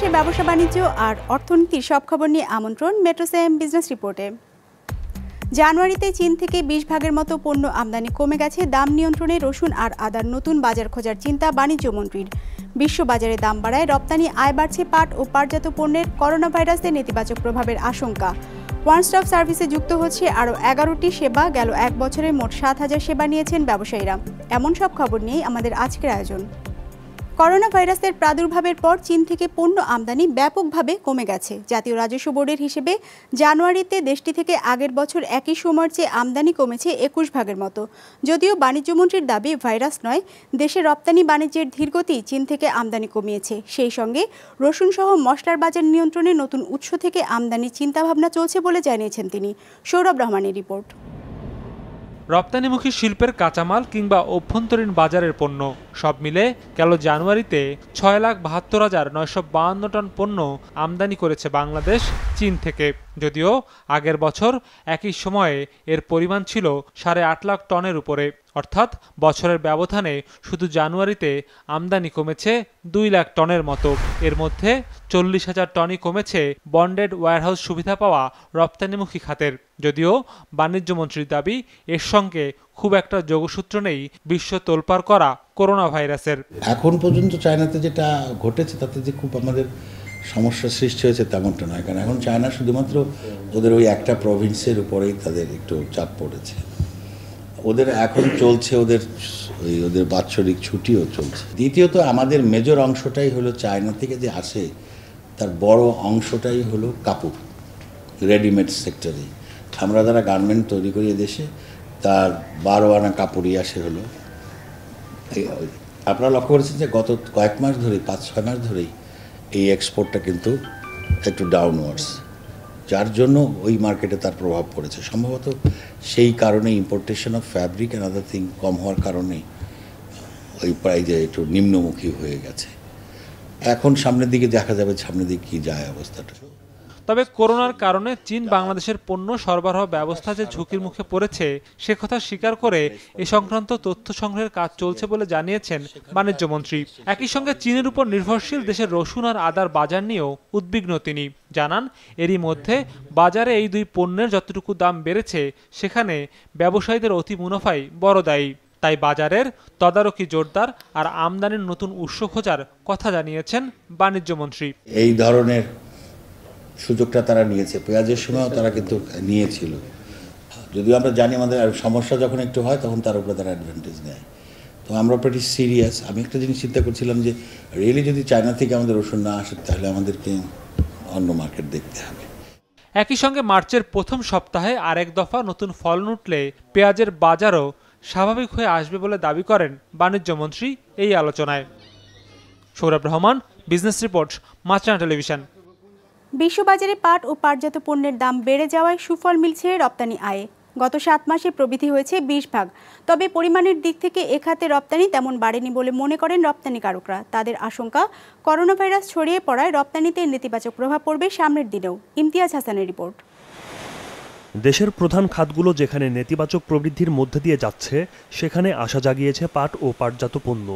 দেশের ব্যবসা বাণিজ্য আর অর্থনীতির সব খবর নিয়ে আমন্ত্রণ মেট্রোসেম বিজনেস রিপোর্টে জানুয়ারিতে চীন থেকে বিশ ভাগের মতো পণ্য আমদানি কমে গেছে দাম নিয়ন্ত্রণে রসুন আর আদার নতুন বাজার খোঁজার চিন্তা বাণিজ্য মন্ত্রীর বিশ্ববাজারে দাম বাড়ায় রপ্তানি আয় বাড়ছে পাট ও পাটজাত পণ্যের করোনা ভাইরাসের নেতিবাচক প্রভাবের আশঙ্কা ওয়ান স্টপ সার্ভিসে যুক্ত হচ্ছে আরও এগারোটি সেবা গেল এক বছরে মোট সাত হাজার সেবা নিয়েছেন ব্যবসায়ীরা এমন সব খবর নিয়েই আমাদের আজকের আয়োজন করোনা ভাইরাসের প্রাদুর্ভাবের পর চীন থেকে পণ্য আমদানি ব্যাপকভাবে কমে গেছে জাতীয় রাজস্ব বোর্ডের হিসেবে জানুয়ারিতে দেশটি থেকে আগের বছর একই সময়ের চেয়ে আমদানি কমেছে একুশ ভাগের মতো যদিও বাণিজ্যমন্ত্রীর দাবি ভাইরাস নয় দেশে রপ্তানি বাণিজ্যের ধীরগতি চীন থেকে আমদানি কমিয়েছে সেই সঙ্গে রসুনসহ মশলার বাজার নিয়ন্ত্রণে নতুন উৎস থেকে আমদানির চিন্তাভাবনা চলছে বলে জানিয়েছেন তিনি সৌরভ রহমানের রিপোর্ট রপ্তানিমুখী শিল্পের কাঁচামাল কিংবা অভ্যন্তরীণ বাজারের পণ্য সব মিলে গেল জানুয়ারিতে ছয় লাখ বাহাত্তর হাজার নয়শো বাহান্ন টন পণ্য আমদানি করেছে বাংলাদেশ চীন থেকে যদিও আগের বছর একই সময়ে এর পরিমাণ ছিল সাড়ে আট লাখ টনের উপরে অর্থাৎ বছরের ব্যবধানে শুধু জানুয়ারিতে আমদানি কমেছে দুই লাখ টনের মতো এর মধ্যে চল্লিশ হাজার টনই কমেছে বন্ডেড ওয়ারহাউস সুবিধা পাওয়া রপ্তানিমুখী খাতের যদিও বাণিজ্য মন্ত্রীর দাবি এর সঙ্গে খুব একটা যোগসূত্র নেই বিশ্ব তোলপাড় করা করোনা ভাইরাসের এখন পর্যন্ত চায়নাতে যেটা ঘটেছে তাতে যে খুব আমাদের সমস্যা সৃষ্টি হয়েছে তেমনটা নয় কারণ এখন চায়না শুধুমাত্র ওদের ওই একটা প্রভিন্সের উপরেই তাদের একটু চাপ পড়েছে ওদের এখন চলছে ওদের ওদের বাৎসরিক ছুটিও চলছে দ্বিতীয়ত আমাদের মেজর অংশটাই হলো চায়না থেকে যে আসে তার বড় অংশটাই হলো কাপড় রেডিমেড সেক্টরে আমরা যারা গার্মেন্ট তৈরি করি দেশে তার বারো আনা কাপড়ই আসে হলো আপনারা লক্ষ্য করেছেন যে গত কয়েক মাস ধরে পাঁচ ছয় মাস ধরেই এই এক্সপোর্টটা কিন্তু একটু ডাউনওয়ার্ডস যার জন্য ওই মার্কেটে তার প্রভাব পড়েছে সম্ভবত সেই কারণে importation of fabric and other thing কম হওয়ার কারণে ওই প্রাইজে একটু নিম্নমুখী হয়ে গেছে এখন সামনের দিকে দেখা যাবে সামনের দিকে কী যায় অবস্থাটা তবে করোনার কারণে চীন বাংলাদেশের পণ্য সরবরাহ ব্যবস্থা যে ঝুঁকির মুখে পড়েছে সে কথা স্বীকার করে এ সংক্রান্ত তথ্য সংগ্রহের কাজ চলছে বলে জানিয়েছেন বাণিজ্য মন্ত্রী একই সঙ্গে চীনের উপর নির্ভরশীল দেশের রসুন আর আদার বাজার নিয়েও উদ্বিগ্ন তিনি জানান এরই মধ্যে বাজারে এই দুই পণ্যের যতটুকু দাম বেড়েছে সেখানে ব্যবসায়ীদের অতি মুনাফাই বড় দায়ী তাই বাজারের তদারকি জোরদার আর আমদানির নতুন উৎস খোঁজার কথা জানিয়েছেন বাণিজ্যমন্ত্রী এই ধরনের সুযোগটা তারা নিয়েছে পেঁয়াজের সময়ও তারা কিন্তু নিয়েছিল যদিও আমরা জানি আমাদের সমস্যা যখন একটু হয় তখন তার উপরে তারা অ্যাডভান্টেজ নেয় তো আমরা প্রতি সিরিয়াস আমি একটা জিনিস চিন্তা করছিলাম যে রিয়েলি যদি চায়না থেকে আমাদের ওষুধ না আসে তাহলে আমাদেরকে অন্য মার্কেট দেখতে হবে একই সঙ্গে মার্চের প্রথম সপ্তাহে আরেক দফা নতুন ফলন উঠলে পেঁয়াজের বাজারও স্বাভাবিক হয়ে আসবে বলে দাবি করেন বাণিজ্যমন্ত্রী এই আলোচনায় Sourav Rahman business report Maasranga television বিশ্ববাজারে পাট ও পাটজাত পণ্যের দাম বেড়ে যাওয়ায় সুফল মিলছে রপ্তানি আয়ে গত সাত মাসে প্রবৃদ্ধি হয়েছে বিশ ভাগ তবে পরিমাণের দিক থেকে এ খাতে রপ্তানি তেমন বাড়েনি বলে মনে করেন রপ্তানিকারকরা তাদের আশঙ্কা করোনা ভাইরাস ছড়িয়ে পড়ায় রপ্তানিতে নেতিবাচক প্রভাব পড়বে সামনের দিনেও ইমতিয়াজ হাসানের রিপোর্ট দেশের প্রধান খাতগুলো যেখানে নেতিবাচক প্রবৃদ্ধির মধ্যে দিয়ে যাচ্ছে সেখানে আশা জাগিয়েছে পাট ও পাটজাত পণ্য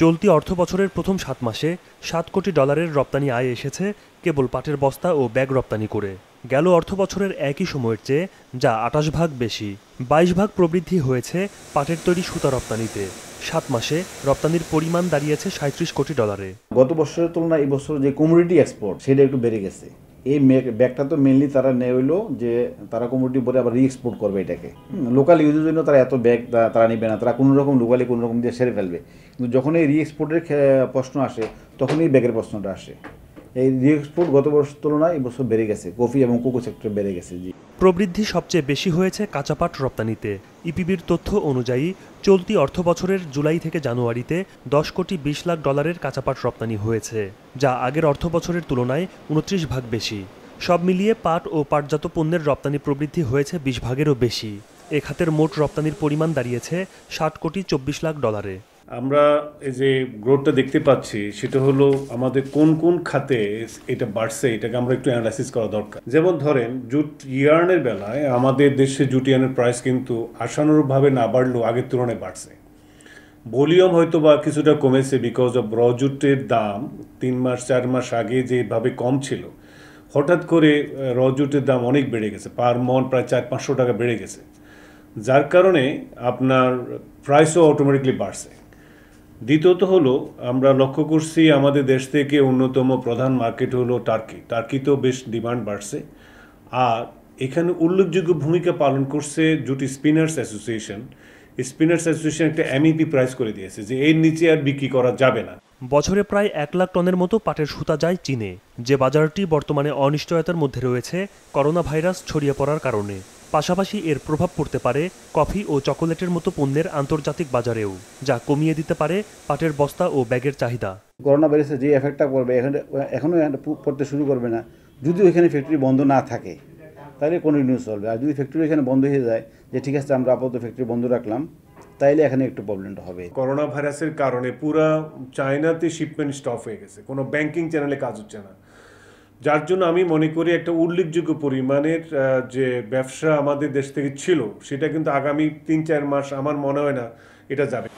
চলতি অর্থ বছরের প্রথম সাত মাসে সাত কোটি ডলারের রপ্তানি আয় এসেছে কেবল পাটের বস্তা ও ব্যাগ রপ্তানি করে গেল অর্থ বছরের একই সময়ের চেয়ে যা আটাশ ভাগ বেশি বাইশ ভাগ প্রবৃদ্ধি হয়েছে পাটের তৈরি সুতা রপ্তানিতে সাত মাসে রপ্তানির পরিমাণ দাঁড়িয়েছে সাঁত্রিশ কোটি ডলারে গত বছরের তুলনায় এই বছর যে কমোডিটি এক্সপোর্ট সেটা একটু বেড়ে গেছে এই ব্যাগটা তো মেনলি তারা নেয় হইলো যে তারা কমোডিটি বলে আবার রিএক্সপোর্ট করবে এটাকে লোকাল ইউজের জন্য তারা এত ব্যাগ তারা নেবে না তারা কোনো রকম লোকালি কোনো রকম দিয়ে সেরে ফেলবে কিন্তু যখন এই রিএক্সপোর্টের প্রশ্ন আসে তখন এই ব্যাগের প্রশ্নটা আসে এই এক্সপোর্ট গত বছর তুলনায় এবছর বেড়ে গেছে কফি এবং কোকো সেক্টর বেড়ে গেছে জি প্রবৃদ্ধি সবচেয়ে বেশি হয়েছে কাঁচাপাট রপ্তানিতে ইপিবির তথ্য অনুযায়ী চলতি অর্থ বছরের জুলাই থেকে জানুয়ারিতে দশ কোটি বিশ লাখ ডলারের কাঁচাপাট রপ্তানি হয়েছে যা আগের অর্থ বছরের তুলনায় উনত্রিশ ভাগ বেশি সব মিলিয়ে পাট ও পাটজাত পণ্যের রপ্তানি প্রবৃদ্ধি হয়েছে বিশ ভাগেরও বেশি এ খাতের মোট রপ্তানির পরিমাণ দাঁড়িয়েছে ষাট কোটি চব্বিশ লাখ ডলারে আমরা এই যে গ্রোথটা দেখতে পাচ্ছি সেটা হলো আমাদের কোন কোন খাতে এটা বাড়ছে এটাকে আমরা একটু অ্যানালাইসিস করা দরকার যেমন ধরেন জুট ইয়ার্নের বেলায় আমাদের দেশে জুট ইয়ার্নের প্রাইস কিন্তু আশানুরূপভাবে না বাড়লেও আগের তুলনায় বাড়ছে ভলিউম হয়তো বা কিছুটা কমেছে বিকজ অফ র জুটের দাম তিন মাস চার মাস আগে যেভাবে কম ছিল হঠাৎ করে র জুটের দাম অনেক বেড়ে গেছে পার মন প্রায় চার পাঁচশো টাকা বেড়ে গেছে যার কারণে আপনার প্রাইসও অটোমেটিকলি বাড়ছে দ্বিতীয়ত হলো আমরা লক্ষ্য করছি আমাদের দেশ থেকে অন্যতম প্রধান মার্কেট হলো টার্কি টার্কিতেও বেশ ডিমান্ড বাড়ছে আর এখানে উল্লেখযোগ্য ভূমিকা পালন করছে jute spinners association spinners association একটা এমইপি প্রাইস e করে দিয়েছে যে এর নিচে আর বিক্রি করা যাবে না বছরে প্রায় এক লাখ টনের মতো পাটের সুতা যায় চীনে যে বাজারটি বর্তমানে অনিশ্চয়তার মধ্যে রয়েছে করোনা ভাইরাস ছড়িয়ে পড়ার কারণে পাশাপাশি এর প্রভাব পড়তে পারে কফি ও চকোলেটের মতো পণ্যের আন্তর্জাতিক বাজারেও যা কমিয়ে দিতে পারে পাটের বস্তা ও ব্যাগের চাহিদা করোনা ভাইরাসের যে এফেক্টটা পড়বে এখানে এখনও পড়তে শুরু করবে না যদি এখানে ফ্যাক্টরি বন্ধ না থাকে তাহলে কোনো নিউজ চলবে আর যদি ফ্যাক্টরি এখানে বন্ধ হয়ে যায় যে ঠিক আছে আমরা আপাতত ফ্যাক্টরি বন্ধ রাখলাম তাইলে এখানে একটু প্রবলেমটা হবে করোনা ভাইরাসের কারণে পুরা চায়নাতে শিপমেন্ট স্টপ হয়ে গেছে কোনো ব্যাংকিং চ্যানেলে কাজ হচ্ছে না যার জন্য আমি মনে করি একটা উল্লেখযোগ্য পরিমাণের যে ব্যবসা আমাদের দেশ থেকে ছিল সেটা কিন্তু আগামী তিন চার মাস আমার মনে হয় না এটা যাবে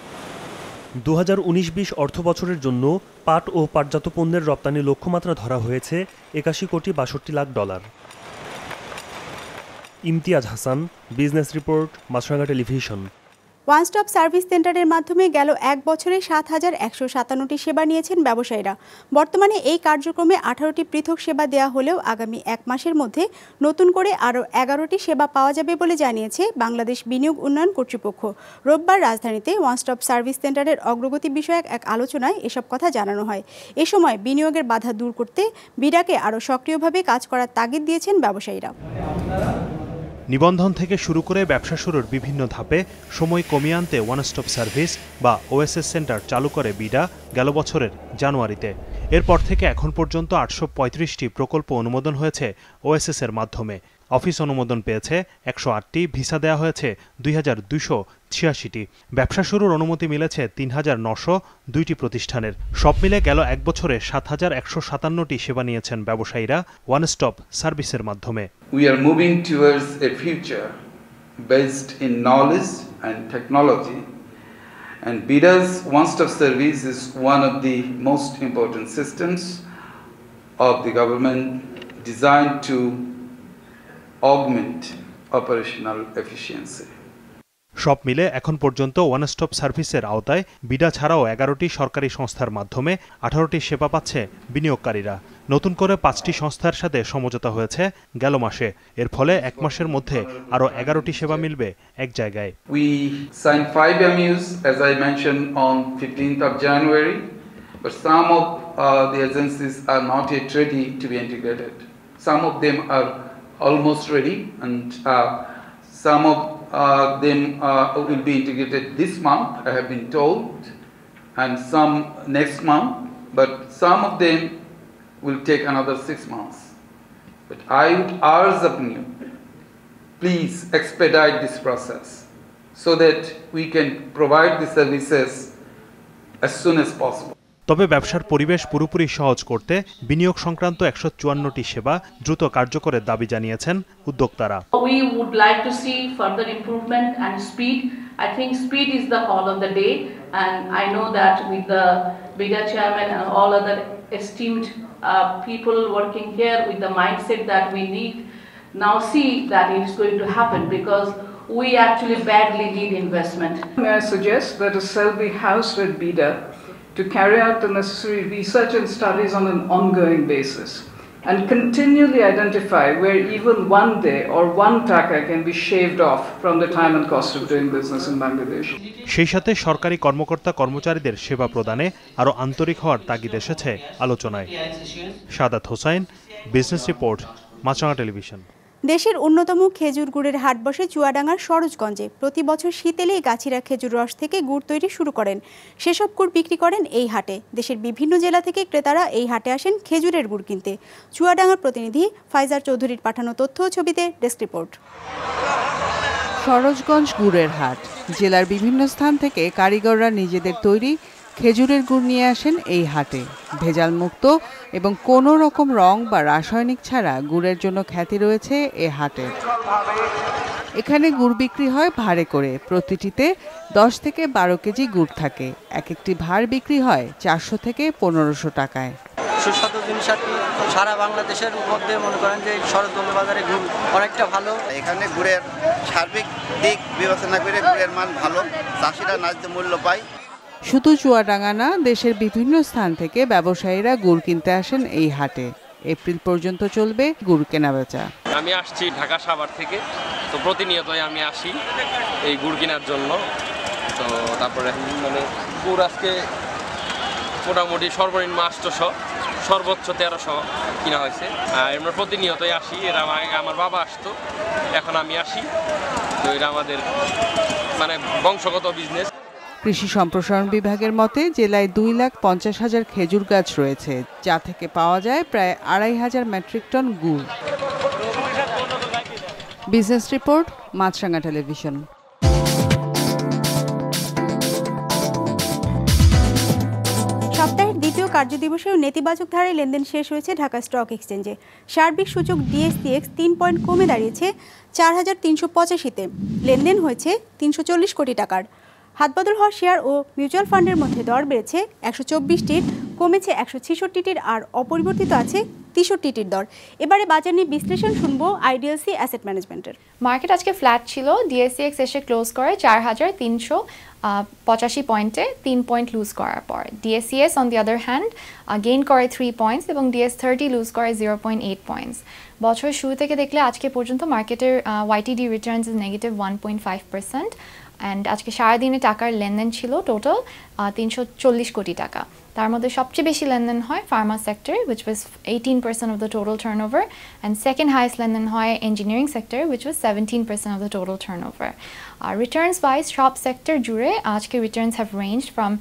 দু হাজার উনিশ বিশ অর্থ বছরের জন্য পাট ও পাটজাত পণ্যের রপ্তানি লক্ষ্যমাত্রা ধরা হয়েছে একাশি কোটি বাষট্টি lakh dollar Imtiaz Hasan business report Maasranga television one stop service সেন্টারের মাধ্যমে গেল এক বছরে সাত হাজার একশো সাতান্নটি সেবা নিয়েছেন ব্যবসায়ীরা বর্তমানে এই কার্যক্রমে আঠারোটি পৃথক সেবা দেয়া হলেও আগামী এক মাসের মধ্যে নতুন করে আরও এগারোটি সেবা পাওয়া যাবে বলে জানিয়েছে বাংলাদেশ বিনিয়োগ উন্নয়ন কর্তৃপক্ষ রোববার রাজধানীতে ওয়ান স্টপ সার্ভিস সেন্টারের অগ্রগতি বিষয়ক এক আলোচনায় এসব কথা জানানো হয় এ সময় বিনিয়োগের বাধা দূর করতে বিডাকে আরও সক্রিয়ভাবে কাজ করার তাগিদ দিয়েছেন ব্যবসায়ীরা নিবন্ধন থেকে শুরু করে ব্যবসা শুরুর বিভিন্ন ধাপে সময় কমিয়ে আনতে ওয়ান স্টপ সার্ভিস বা ওএসএস সেন্টার চালু করে বিডা গেল বছরের জানুয়ারিতে এরপর থেকে এখন পর্যন্ত আটশো প্রকল্প অনুমোদন হয়েছে ওএসএসের মাধ্যমে অফিস অনুমোদন পেয়েছে একশো আটটি ভিসা দেওয়া হয়েছে দুই হাজার দুইশো ছিয়াশিটি ব্যবসা শুরুর অনুমতি মিলেছে তিন হাজার নশো দুইটি প্রতিষ্ঠানের সব মিলে গেল এক বছরে সাত হাজার একশো সাতান্নটি সেবা নিয়েছেন ব্যবসায়ীরা ওয়ান স্টপ সার্ভিসের মাধ্যমে we are moving towards a future based in knowledge and technology and BIDA's one stop service is one of the most important systems of the government design to augment operational efficiency. সব মিলে এখন পর্যন্ত one stop সার্ভিসের আওতায় BIDA ছাড়াও এগারোটি সরকারি সংস্থার মাধ্যমে আঠারোটি সেবা পাচ্ছে বিনিয়োগকারীরা নতুন করে পাঁচটি সংস্থার সাথে সমঝোতা হয়েছে গেল মাসে এর ফলে এক মাসের মধ্যে আরও এগারোটি সেবা মিলবে এক জায়গায় we sign five I mention on fifteenth of January but some of agencies are not to be integrated some of them are almost ready and uh, some of uh, them uh, will be integrated this month, I have been told, and some next month, but some of them will take another six months. But I would urge upon you, please expedite this process so that we can provide the services as soon as possible. তবে ব্যবসার পরিবেশ পুরোপুরি সহজ করতে বিনিয়োগ সংক্রান্ত একশো চুয়ান্নটি সেবা দ্রুত কার্যকরের দাবি জানিয়েছেন উদ্যোক্তারা I think speed is the call of the day, and I know that with the BIDA chairman and all other esteemed uh, people working here with the mindset that we need now see that is going to happen because we actually badly need investment. May I suggest that a Selby house with BIDA to carry out the necessary research and studies on an ongoing basis and continually identify where even one day or one taka can be shaved off from the time and cost of doing business in Bangladesh. সেই সাথে সরকারি কর্মকর্তা কর্মচারীদের সেবা প্রদানে আরো আন্তরিক হওয়ার তাগিদ এসেছে আলোচনায় Sadat Hossain business report Maasranga television দেশের অন্যতম খেজুর গুড়ের হাট বসে চুয়াডাঙ্গার সরোজগঞ্জে প্রতি বছর শীতেলেই গাছিরা খেজুর রস থেকে গুড় তৈরি শুরু করেন সেসব গুড় বিক্রি করেন এই হাটে দেশের বিভিন্ন জেলা থেকে ক্রেতারা এই হাটে আসেন খেজুরের গুড় কিনতে চুয়াডাঙ্গার প্রতিনিধি ফাইজার চৌধুরীর পাঠানো তথ্য ছবিতে ডেস্ক রিপোর্ট সরোজগঞ্জ গুড়ের হাট জেলার বিভিন্ন স্থান থেকে কারিগররা নিজেদের তৈরি খেজুরের গুড় নিয়ে আসেন এই হাটে ভেজাল মুক্ত এবং কোনো রকম রং বা রাসায়নিক ছাড়া গুড়ের জন্য খ্যাতি রয়েছে এ হাটে এখানে গুড় বিক্রি হয় ভাড়ে করে প্রতিটিতে দশ থেকে বারো কেজি গুড় থাকে এক একটি ভাড় বিক্রি হয় চারশো থেকে পনেরোশো টাকায় সুস্বাদু জিনিসটি সারা বাংলাদেশের মধ্যে মনে করেন যে শরৎদল বাজারে গুড় অনেকটা ভালো এখানে গুড়ের সার্বিক দিক বিবেচনা করে গুড়ের মান ভালো চাষিরা ন্যায্য মূল্য পায় শুধু চুয়াডাঙ্গা না দেশের বিভিন্ন স্থান থেকে ব্যবসায়ীরা গুড় কিনতে আসেন এই হাটে এপ্রিল পর্যন্ত চলবে গুড় কেনাবেচা আমি আসছি ঢাকা সাভার থেকে তো প্রতিনিয়তই আমি আসি এই গুড় কেনার জন্য তো তারপরে মানে গুড় আজকে মোটামুটি সর্বনিম্ন আষ্টশো সর্বোচ্চ তেরোশো কিনা হয়েছে আমরা প্রতিনিয়তই আসি এরা আমার বাবা আসতো এখন আমি আসি তো এটা আমাদের মানে বংশগত বিজনেস কৃষি সম্প্রসারণ বিভাগের মতে জেলায় দুই লাখ পঞ্চাশ হাজার খেজুর গাছ রয়েছে যা থেকে পাওয়া যায় প্রায় আড়াই হাজার মেট্রিক টন গুড় বিজনেস রিপোর্ট মাছরাঙ্গা টেলিভিশন সপ্তাহের দ্বিতীয় কার্যদিবসেও নেতিবাচক ধারায় লেনদেন শেষ হয়েছে ঢাকা স্টক এক্সচেঞ্জে সার্বিক সূচক ডিএসটিএক্স তিন পয়েন্ট কমে দাঁড়িয়েছে চার হাজার তিনশো পঁচাশিতে লেনদেন হয়েছে তিনশো চল্লিশ কোটি টাকার হাতবদল হওয়া শেয়ার ও মিউচুয়াল ফান্ডের মধ্যে দর বেড়েছে একশো চব্বিশটির কমেছে একশো ছেষট্টিটির আর অপরিবর্তিত আছে তিষট্টিটির দর এবারে বাজার নিয়ে বিশ্লেষণ শুনবো আইডিএলসি অ্যাসেট ম্যানেজমেন্টের মার্কেট আজকে ফ্ল্যাট ছিল ডিএসসিএক্স এসে ক্লোজ করে চার হাজার তিনশো পঁচাশি পয়েন্টে তিন পয়েন্ট লুজ করার পর DSES on the other hand gain করে থ্রি পয়েন্টস এবং ডিএস থার্টি লুজ করে জিরো পয়েন্ট এইট পয়েন্টস বছরের শুরু থেকে দেখলে আজকে পর্যন্ত মার্কেটের YTD returns is negative one point five percent and আজকে সারাদিনে টাকার লেনদেন ছিল টোটাল তিনশো চল্লিশ কোটি টাকা তার মধ্যে সবচেয়ে বেশি লেনদেন হয় pharma sector which was eighteen percent of the total turnover and second highest লেনদেন হয় engineering sector which was seventeen percent of the total turnover আর রিটার্নস ওয়াইজ সব সেক্টর জুড়ে আজকে returns have range from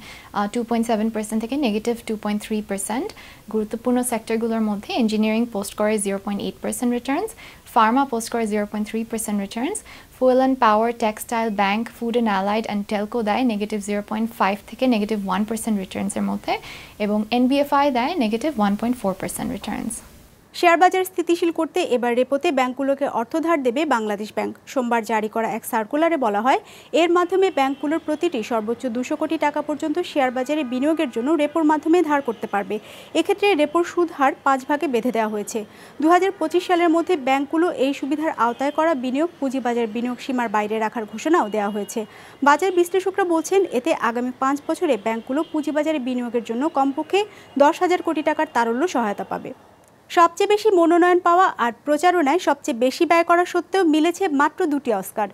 two point seven percent থেকে negative two point three percent গুরুত্বপূর্ণ সেক্টরগুলোর মধ্যে ইঞ্জিনিয়ারিং পোস্ট করে zero point eight percent returns pharma postcard 0.3% returns, fuel and power, textile, bank, food and allied, and telco die negative 0.5 থেকে negative 1% returns এর মধ্যে এবং NBFI দেয় negative 1.4% returns. শেয়ারবাজার স্থিতিশীল করতে এবার রেপোতে ব্যাংকগুলোকে অর্থধার দেবে বাংলাদেশ ব্যাংক সোমবার জারি করা এক সার্কুলারে বলা হয় এর মাধ্যমে ব্যাংকগুলোর প্রতিটি সর্বোচ্চ দুশো কোটি টাকা পর্যন্ত শেয়ারবাজারে বিনিয়োগের জন্য রেপোর মাধ্যমে ধার করতে পারবে এক্ষেত্রে রেপোর সুদ হার পাঁচ ভাগে বেঁধে দেওয়া হয়েছে দু সালের মধ্যে ব্যাংকগুলো এই সুবিধার আওতায় করা বিনিয়োগ পুঁজিবাজার বিনিয়োগ সীমার বাইরে রাখার ঘোষণাও দেওয়া হয়েছে বাজার বিশ্লেষকরা বলছেন এতে আগামী পাঁচ বছরে ব্যাংকগুলো পুঁজিবাজারে বিনিয়োগের জন্য কমপক্ষে দশ হাজার কোটি টাকার তারল্য সহায়তা পাবে সবচেয়ে বেশি মনোনয়ন পাওয়া আর প্রচারণায় সবচেয়ে বেশি ব্যয় করা সত্ত্বেও মিলেছে মাত্র দুটি অস্কার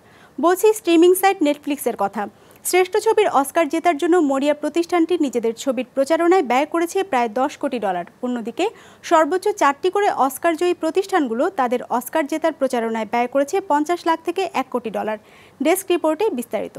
বলছি স্ট্রিমিং সাইট নেটফ্লিক্সের কথা শ্রেষ্ঠ ছবির অস্কার জেতার জন্য মরিয়া প্রতিষ্ঠানটি নিজেদের ছবির প্রচারণায় ব্যয় করেছে প্রায় দশ কোটি ডলার অন্যদিকে সর্বোচ্চ চারটি করে অস্কার জয়ী প্রতিষ্ঠানগুলো তাদের অস্কার জেতার প্রচারণায় ব্যয় করেছে পঞ্চাশ লাখ থেকে এক কোটি ডলার ডেস্ক রিপোর্টে বিস্তারিত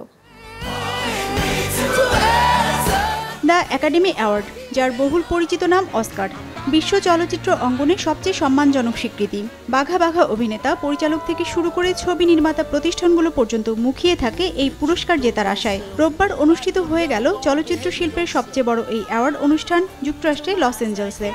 দ্য একাডেমি অ্যাওয়ার্ড যার বহুল পরিচিত নাম অস্কার বিশ্ব চলচ্চিত্র অঙ্গনে সবচেয়ে সম্মানজনক স্বীকৃতি বাঘা বাঘা অভিনেতা পরিচালক থেকে শুরু করে ছবি নির্মাতা প্রতিষ্ঠানগুলো পর্যন্ত মুখিয়ে থাকে এই পুরস্কার জেতার আশায় রোববার অনুষ্ঠিত হয়ে গেল চলচ্চিত্র শিল্পের সবচেয়ে বড় এই অ্যাওয়ার্ড অনুষ্ঠান যুক্তরাষ্ট্রের লস অ্যাঞ্জেলসে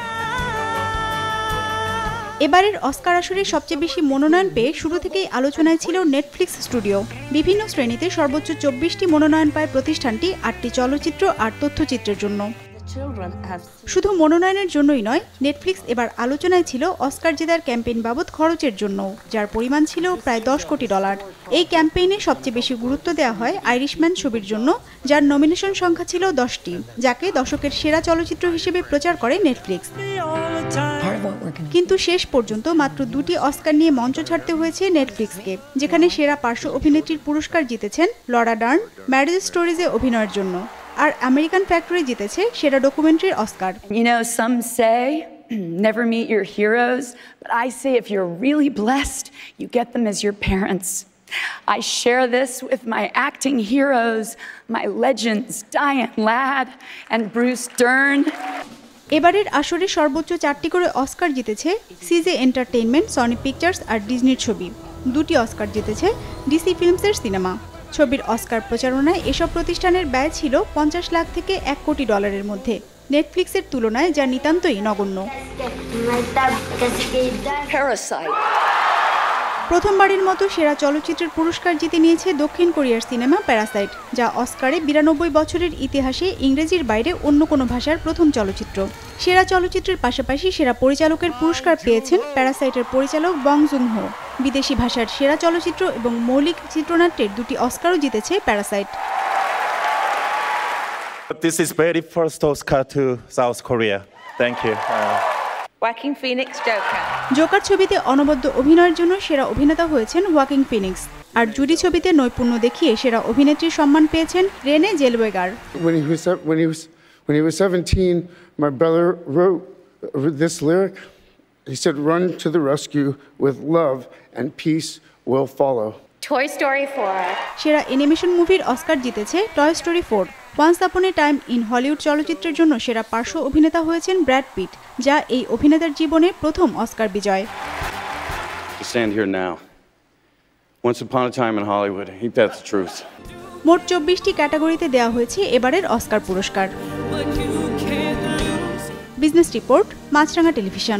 এবারের অস্কার আসরে সবচেয়ে বেশি মনোনয়ন পেয়ে শুরু থেকেই আলোচনায় ছিল নেটফ্লিক্স স্টুডিও বিভিন্ন শ্রেণীতে সর্বোচ্চ চব্বিশটি মনোনয়ন পায় প্রতিষ্ঠানটি আটটি চলচ্চিত্র আর তথ্যচিত্রের জন্য শুধু মনোনয়নের জন্যই নয় নেটফ্লিক্স এবার আলোচনায় ছিল অস্কার জেতার ক্যাম্পেইন বাবদ খরচের জন্য যার পরিমাণ ছিল প্রায় দশ কোটি ডলার এই ক্যাম্পেইনে সবচেয়ে বেশি গুরুত্ব দেওয়া হয় আইরিশম্যান ছবির জন্য যার নমিনেশন সংখ্যা ছিল দশটি যাকে দশকের সেরা চলচ্চিত্র হিসেবে প্রচার করে নেটফ্লিক্স কিন্তু শেষ পর্যন্ত মাত্র দুটি অস্কার নিয়ে মঞ্চ ছাড়তে হয়েছে নেটফ্লিক্সকে যেখানে সেরা পার্শ্ব অভিনেত্রীর পুরস্কার জিতেছেন লরা ডার্ন ম্যারেজ স্টোরিজে অভিনয়ের জন্য আর আমেরিকান ফ্যাক্টরি জিতেছে সেরা ডকুমেন্টারির Oscar You know, some say never meet your heroes, but I say if you're really blessed, you get them as your parents. I share this with my acting heroes, my legends Diane Ladd and Bruce Dern. এবারের আসরে সর্বোচ্চ চারটি করে Oscar জিতেছে CJ entertainment Sony pictures আর ডিজনির ছবি দুটি অস্কার জিতেছে ডিসি ফিল্মসের সিনেমা ছবির অস্কার প্রচারণায় এসব প্রতিষ্ঠানের ব্যয় ছিল পঞ্চাশ লাখ থেকে এক কোটি ডলারের মধ্যে নেটফ্লিক্সের তুলনায় যা নিতান্তই নগণ্য প্রথমবারের মতো সেরা চলচ্চিত্রের পুরস্কার জিতে নিয়েছে দক্ষিণ কোরিয়ার সিনেমা প্যারাসাইট যা অস্কারে বিরানব্বই বছরের ইতিহাসে ইংরেজির বাইরে অন্য কোনো ভাষার প্রথম চলচ্চিত্র সেরা চলচ্চিত্রের পাশাপাশি সেরা পরিচালকের পুরস্কার পেয়েছেন প্যারাসাইটের পরিচালক বং জুং হো বিদেশি ভাষার সেরা চলচ্চিত্র এবং মৌলিক চিত্রনাট্যের দুটি অস্কারও জিতেছে Parasite This is very first Oscar to South Korea. Thank you. Uh... Joaquin Phoenix Joker Joker ছবিতে অনবদ্য অভিনয়ের জন্য সেরা অভিনেতা হয়েছেন ওয়াকিং ফিনিক্স আর জুডি ছবিতে নৈপুণ্য দেখিয়ে সেরা অভিনেত্রীর সম্মান পেয়েছেন Renee Zellweger When he was when he was when he was 17 my brother wrote this lyric He said, run to the rescue with love and peace will follow. Toy Story 4. সেরা animation মুভির Oscar জিতেছে toy story four once upon A time in Hollywood চলচ্চিত্রের জন্য সেরা পার্শ্ব অভিনেতা হয়েছেন Brad Pitt যা এই অভিনেতার জীবনের প্রথম অস্কার বিজয় Stand here now. Once upon a time in Hollywood. I think the truth. মোট চব্বিশটি ক্যাটাগরিতে দেওয়া হয়েছে এবারের অস্কার পুরস্কার বিজনেস রিপোর্ট মাছরাঙা টেলিভিশন